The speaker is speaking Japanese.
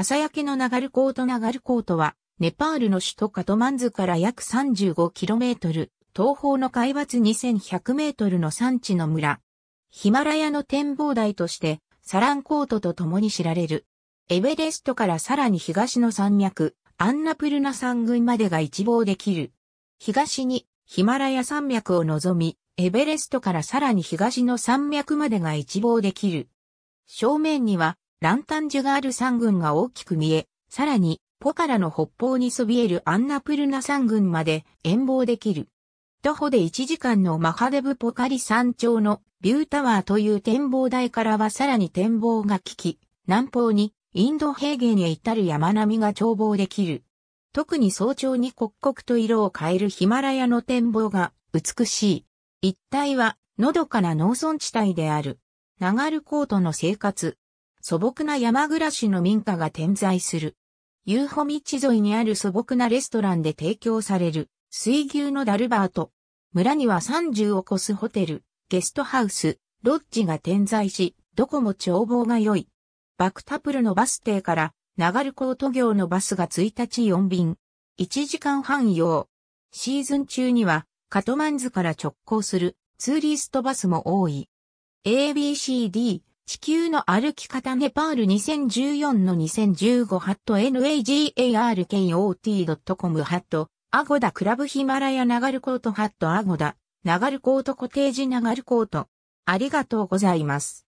朝焼けのナガルコートナガルコートは、ネパールの首都カトマンズから約 35km、東方の海抜 2100m の山地の村。ヒマラヤの展望台として、サランコートと共に知られる。エベレストからさらに東の山脈、アンナプルナ山群までが一望できる。東にヒマラヤ山脈を望み、エベレストからさらに東の山脈までが一望できる。正面にはランタンジュガール山群が大きく見え、さらに、ポカラの北方にそびえるアンナプルナ山群まで遠望できる。徒歩で1時間のマハデブポカリ山頂のビュータワーという展望台からはさらに展望が効き、南方にインド平原へ至る山並みが眺望できる。特に早朝に刻々と色を変えるヒマラヤの展望が美しい。一帯はのどかな農村地帯である。ナガルコートの生活、素朴な山暮らしの民家が点在する。遊歩道沿いにある素朴なレストランで提供される水牛のダルバート。村には30を超すホテル、ゲストハウス、ロッジが点在し、どこも眺望が良い。バクタプルのバス停から、長ルコート業のバスが1日4便。1時間半用。シーズン中には、カトマンズから直行するツーリストバスも多い。ABCD 地球の歩き方ネパール2014の2015ハット nagarkot.com ハットアゴダクラブヒマラヤナガルコートハットアゴダナガルコートコテージナガルコートありがとうございます。